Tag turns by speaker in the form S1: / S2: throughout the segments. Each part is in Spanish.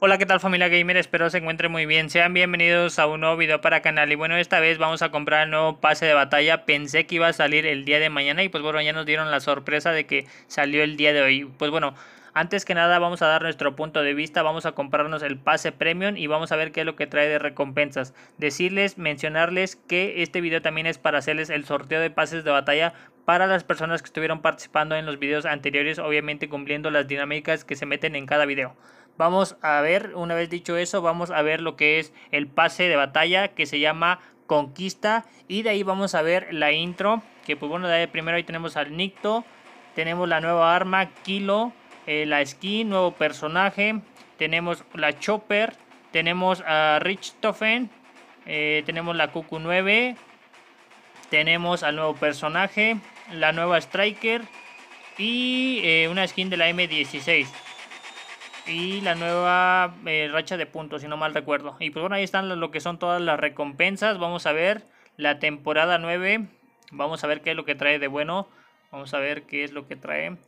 S1: Hola qué tal familia gamer, espero se encuentre muy bien, sean bienvenidos a un nuevo video para canal y bueno esta vez vamos a comprar el nuevo pase de batalla, pensé que iba a salir el día de mañana y pues bueno ya nos dieron la sorpresa de que salió el día de hoy, pues bueno antes que nada vamos a dar nuestro punto de vista, vamos a comprarnos el pase premium y vamos a ver qué es lo que trae de recompensas. Decirles, mencionarles que este video también es para hacerles el sorteo de pases de batalla para las personas que estuvieron participando en los videos anteriores, obviamente cumpliendo las dinámicas que se meten en cada video. Vamos a ver, una vez dicho eso, vamos a ver lo que es el pase de batalla que se llama Conquista y de ahí vamos a ver la intro, que pues bueno, primero ahí tenemos al Nicto, tenemos la nueva arma Kilo, eh, la skin, nuevo personaje. Tenemos la Chopper, tenemos a Richtofen, eh, tenemos la Cucu 9, tenemos al nuevo personaje, la nueva Striker y eh, una skin de la M16. Y la nueva racha de puntos, si no mal recuerdo. Y pues bueno, ahí están lo que son todas las recompensas. Vamos a ver la temporada 9. Vamos a ver qué es lo que trae de bueno. Vamos a ver qué es lo que trae.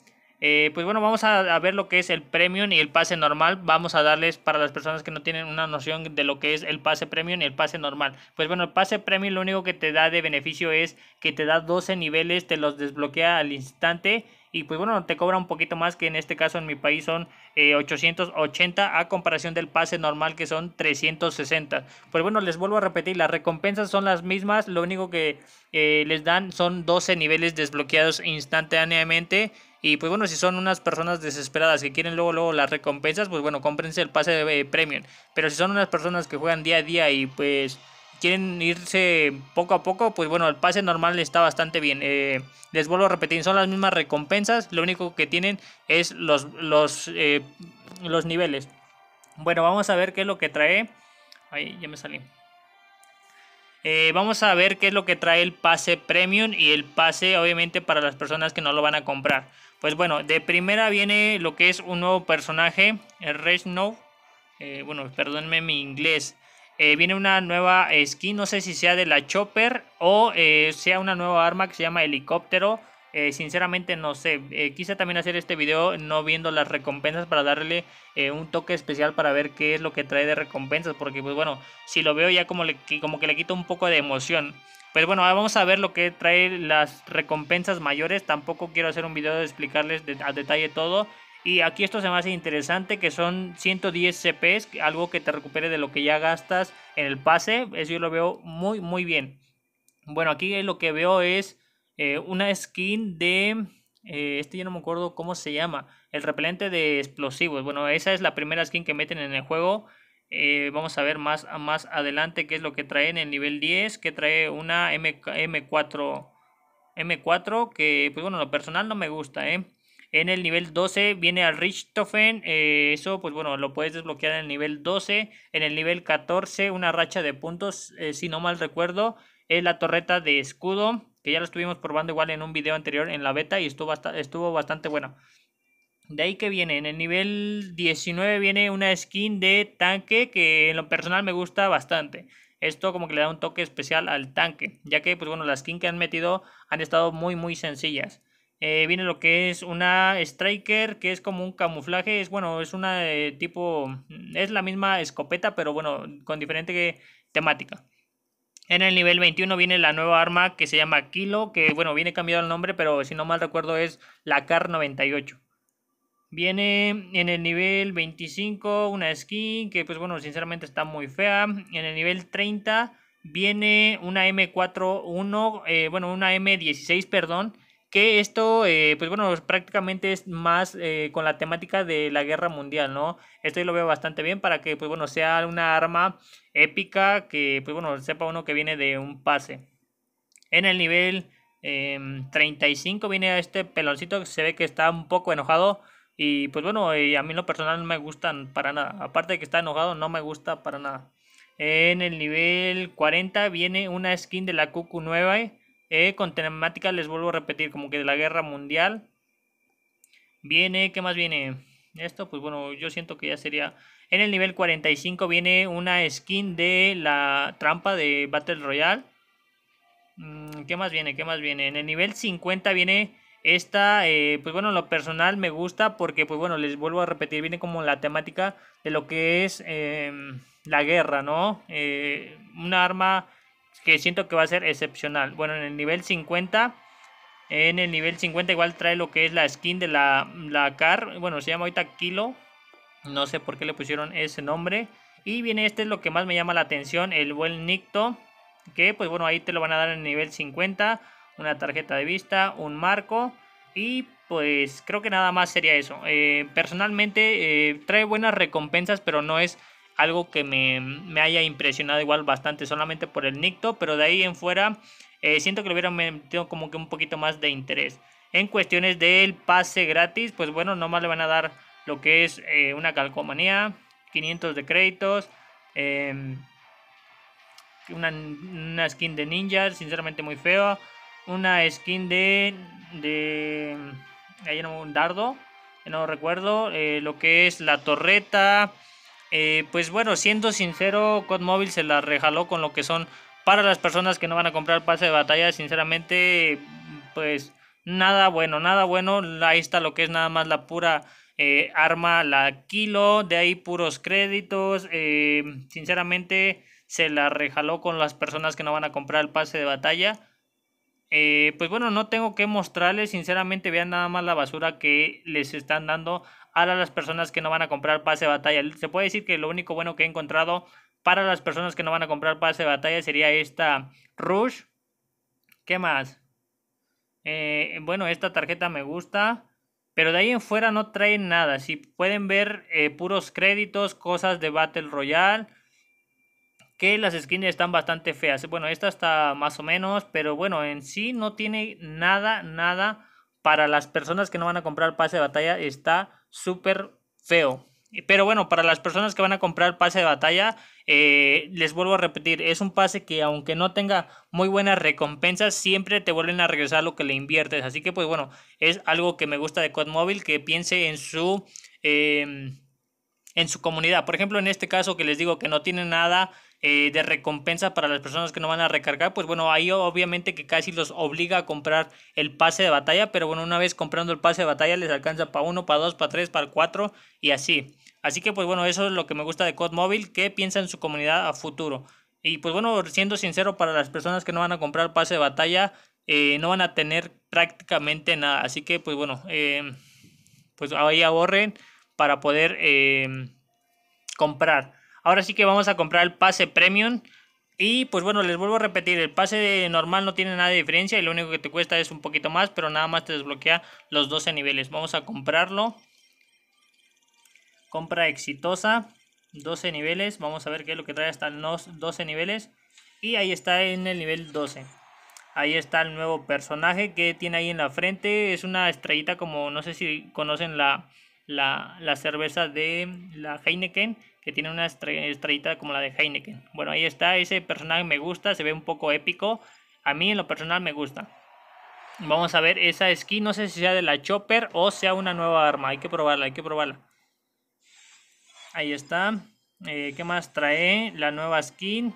S1: Eh, pues bueno, vamos a, ver lo que es el premium y el pase normal. Vamos a darles para las personas que no tienen una noción de lo que es el pase premium y el pase normal. Pues bueno, el pase premium lo único que te da de beneficio es que te da 12 niveles, te los desbloquea al instante. Y pues bueno, te cobra un poquito más que en este caso en mi país son 880 eh, a comparación del pase normal que son 360. Pues bueno, les vuelvo a repetir, las recompensas son las mismas, lo único que eh, les dan son 12 niveles desbloqueados instantáneamente y pues bueno, si son unas personas desesperadas que quieren luego, luego las recompensas, pues bueno, cómprense el pase premium. Pero si son unas personas que juegan día a día y pues quieren irse poco a poco, pues bueno, el pase normal está bastante bien. Eh, les vuelvo a repetir, son las mismas recompensas, lo único que tienen es los, los, eh, los niveles. Bueno, vamos a ver qué es lo que trae. Ahí ya me salí. Eh, vamos a ver qué es lo que trae el pase premium y el pase obviamente para las personas que no lo van a comprar. Pues bueno, de primera viene lo que es un nuevo personaje, el Rey Snow eh, bueno, perdónenme mi inglés. Eh, viene una nueva eh, skin, no sé si sea de la Chopper o sea una nueva arma que se llama helicóptero. sinceramente no sé. quise también hacer este video no viendo las recompensas para darle un toque especial para ver qué es lo que trae de recompensas. Porque pues bueno, si lo veo ya como, le, como que le quito un poco de emoción. Pues bueno, vamos a ver lo que trae las recompensas mayores. Tampoco quiero hacer un video de explicarles a detalle todo. Y aquí esto se me hace interesante, que son 110 CPs, algo que te recupere de lo que ya gastas en el pase. Eso yo lo veo muy, muy bien. Bueno, aquí lo que veo es eh, una skin de... Eh, este ya no me acuerdo cómo se llama. El repelente de explosivos. Bueno, esa es la primera skin que meten en el juego. Eh, vamos a ver más, más adelante qué es lo que trae en el nivel 10, que trae una M, 4 M4 que, pues bueno, lo personal no me gusta, ¿eh? En el nivel 12 viene al Richtofen, eh, eso pues bueno, lo puedes desbloquear en el nivel 12. En el nivel 14 una racha de puntos, eh, si no mal recuerdo, es la torreta de escudo, que ya la estuvimos probando igual en un video anterior en la beta y estuvo bastante bueno. De ahí que viene, en el nivel 19 viene una skin de tanque que en lo personal me gusta bastante. Esto como que le da un toque especial al tanque, ya que pues bueno, las skins que han metido han estado muy muy sencillas. Eh, viene lo que es una striker, que es como un camuflaje, es bueno, es una de tipo, es la misma escopeta, pero bueno, con diferente temática. En el nivel 21 viene la nueva arma que se llama Kilo, que bueno, viene cambiado el nombre, pero si no mal recuerdo es la CAR 98. Viene en el nivel 25 una skin que pues bueno, sinceramente está muy fea. En el nivel 30 viene una M41, eh, bueno, una M16, perdón. Que esto, eh, pues bueno, prácticamente es más eh, con la temática de la guerra mundial, ¿no? Esto yo lo veo bastante bien para que, pues bueno, sea una arma épica que, pues bueno, sepa uno que viene de un pase. En el nivel 35 em, viene este peloncito que se ve que está un poco enojado y pues bueno, eh, a mí en lo personal no me gustan para nada. Aparte de que está enojado, no me gusta para nada. En el nivel 40 viene una skin de la Cucu nueva. Eh, eh, con temática, les vuelvo a repetir, como que de la guerra mundial. Viene, ¿qué más viene? Esto, pues bueno, yo siento que ya sería... En el nivel 45 viene una skin de la trampa de Battle Royale. Mm, ¿Qué más viene? ¿Qué más viene? En el nivel 50 viene esta, eh, pues bueno, lo personal me gusta porque, pues bueno, les vuelvo a repetir, viene como la temática de lo que es em, la guerra, ¿no? Eh, una arma que siento que va a ser excepcional. Bueno, en el nivel 50, en el nivel 50 igual trae lo que es la skin de la, la CAR, bueno, se llama ahorita Kilo, no sé por qué le pusieron ese nombre. Y viene este es lo que más me llama la atención, el buen Nicto, que pues bueno, ahí te lo van a dar en el nivel 50 una tarjeta de vista, un marco y pues creo que nada más sería eso. Eh, personalmente eh, trae buenas recompensas, pero no es algo que me, haya impresionado igual bastante solamente por el Nicto, pero de ahí en fuera eh, siento que le hubiera metido como que un poquito más de interés. En cuestiones del pase gratis, pues bueno, nomás le van a dar lo que es una calcomanía, 500 de créditos, em, una, una skin de ninja, sinceramente muy feo una skin de. de. Hay un dardo, no recuerdo. Eh, lo que es la torreta. Eh, pues bueno, siendo sincero, COD Mobile se la rejaló con lo que son para las personas que no van a comprar pase de batalla. Sinceramente, pues nada bueno, nada bueno. Ahí está lo que es nada más la pura eh, arma, la kilo, de ahí puros créditos. sinceramente, se la rejaló con las personas que no van a comprar el pase de batalla. Eh, pues bueno, no tengo que mostrarles, sinceramente vean nada más la basura que les están dando a las personas que no van a comprar pase de batalla. Se puede decir que lo único bueno que he encontrado para las personas que no van a comprar pase de batalla sería esta Rush. ¿Qué más? Eh, bueno, esta tarjeta me gusta. Pero de ahí en fuera no traen nada. Si pueden ver eh, puros créditos, cosas de Battle Royale que las skins están bastante feas. Bueno, esta está más o menos, pero bueno, en sí no tiene nada, nada para las personas que no van a comprar pase de batalla, está súper feo. Pero bueno, para las personas que van a comprar pase de batalla, eh, les vuelvo a repetir, es un pase que aunque no tenga muy buenas recompensas, siempre te vuelven a regresar lo que le inviertes. Así que pues bueno, es algo que me gusta de Codmobile, que piense en su... Em, en su comunidad. Por ejemplo, en este caso que les digo que no tiene nada eh, de recompensa para las personas que no van a recargar, pues bueno, ahí obviamente que casi los obliga a comprar el pase de batalla, pero bueno, una vez comprando el pase de batalla les alcanza para uno, para dos, para tres, para cuatro y así. Así que pues bueno, eso es lo que me gusta de COD Mobile, que piensa en su comunidad a futuro. Y pues bueno, siendo sincero, para las personas que no van a comprar pase de batalla, eh, no van a tener prácticamente nada. Así que pues bueno, eh, pues ahí ahorren para poder comprar. Ahora sí que vamos a comprar el pase premium. Y pues bueno, les vuelvo a repetir, el pase normal no tiene nada de diferencia y lo único que te cuesta es un poquito más, pero nada más te desbloquea los 12 niveles. Vamos a comprarlo. Compra exitosa, 12 niveles, vamos a ver qué es lo que trae hasta los 12 niveles. Y ahí está en el nivel 12. Ahí está el nuevo personaje que tiene ahí en la frente, es una estrellita como, no sé si conocen la la, cerveza de la Heineken, que tiene una estrellita como la de Heineken. Bueno, ahí está, ese personaje me gusta, se ve un poco épico. A mí en lo personal me gusta. Vamos a ver esa skin, no sé si sea de la Chopper o sea una nueva arma. Hay que probarla, hay que probarla. Ahí está. Eh, ¿Qué más trae? La nueva skin.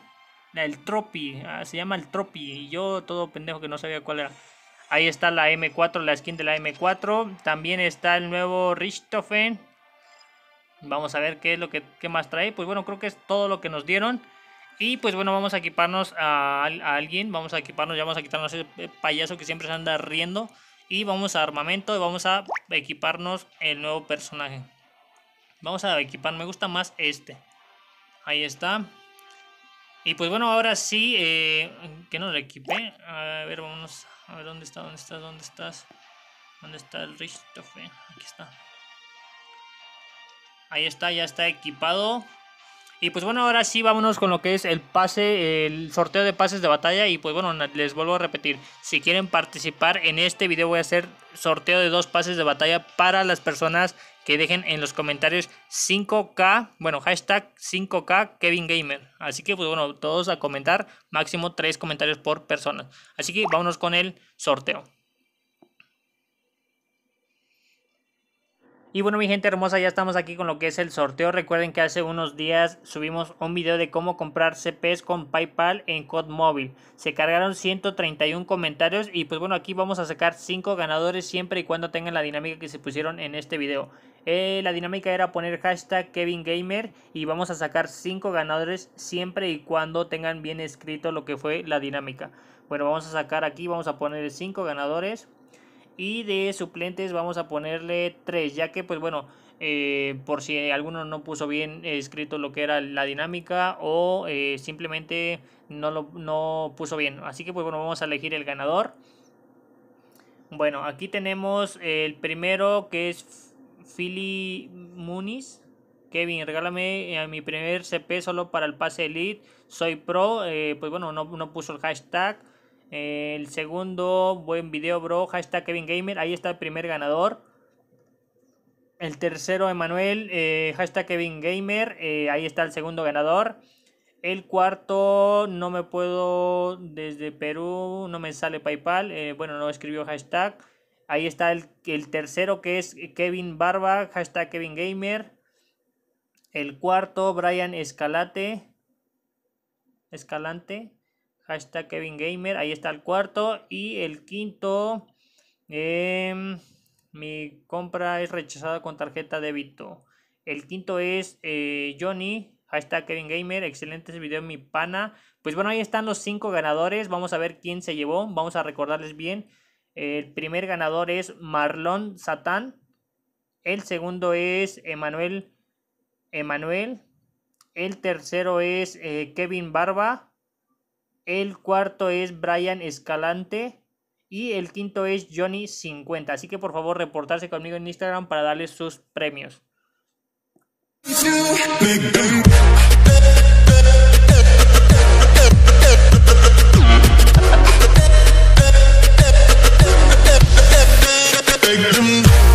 S1: el Tropi. Ah, se llama el Tropi. Y yo todo pendejo que no sabía cuál era. Ahí está la M4, la skin de la M4. También está el nuevo Richtofen. Vamos a ver qué es lo que más trae. Pues bueno, creo que es todo lo que nos dieron. Y pues bueno, vamos a equiparnos a, alguien. Vamos a equiparnos, ya vamos a quitarnos ese payaso que siempre se anda riendo. Y vamos a armamento y vamos a equiparnos el nuevo personaje. Vamos a equipar, me gusta más este. Ahí está. Y pues bueno, ahora sí, eh, que no lo equipé. A ver, vamos a ver dónde está, dónde estás? dónde estás. ¿Dónde está el Richtofen? Aquí está. Ahí está, ya está equipado. Y pues bueno, ahora sí vámonos con lo que es el pase, el sorteo de pases de batalla. Y pues bueno, les vuelvo a repetir, si quieren participar en este video voy a hacer sorteo de dos pases de batalla para las personas que dejen en los comentarios 5K, bueno, hashtag 5K Kevin Gamer. Así que pues bueno, todos a comentar, máximo tres comentarios por persona. Así que vámonos con el sorteo. Y bueno mi gente hermosa, ya estamos aquí con lo que es el sorteo. Recuerden que hace unos días subimos un video de cómo comprar CPs con PayPal en móvil Se cargaron 131 comentarios y pues bueno, aquí vamos a sacar 5 ganadores siempre y cuando tengan la dinámica que se pusieron en este video. Eh, la dinámica era poner hashtag KevinGamer y vamos a sacar 5 ganadores siempre y cuando tengan bien escrito lo que fue la dinámica. Bueno, vamos a sacar aquí, vamos a poner 5 ganadores. Y de suplentes vamos a ponerle 3, ya que pues bueno, eh, por si alguno no puso bien escrito lo que era la dinámica o eh, simplemente no lo no puso bien. Así que pues bueno, vamos a elegir el ganador. Bueno, aquí tenemos el primero que es Philly Muniz. Kevin, regálame a eh, mi primer CP solo para el pase Elite. Soy pro. pues bueno, no, no puso el hashtag. El segundo, buen video, bro. Hashtag Kevin Gamer. Ahí está el primer ganador. El tercero, Emanuel. Eh, hashtag Kevin Gamer. Eh, ahí está el segundo ganador. El cuarto, no me puedo. Desde Perú, no me sale PayPal. Eh, bueno, no escribió hashtag. Ahí está el, el tercero, que es Kevin Barba. Hashtag Kevin Gamer. El cuarto, Brian Escalate. Escalante está Kevin Gamer. Ahí está el cuarto. Y el quinto. Em, mi compra es rechazada con tarjeta débito. El quinto es eh, Johnny. Johnny. está Kevin Gamer. Excelente video, mi pana. Pues bueno, ahí están los cinco ganadores. Vamos a ver quién se llevó. Vamos a recordarles bien. El primer ganador es Marlon Satán. El segundo es Emanuel. Emanuel. El tercero es eh, Kevin Barba. El cuarto es Brian Escalante. Y el quinto es Johnny 50. Así que por favor reportarse conmigo en Instagram para darles sus premios.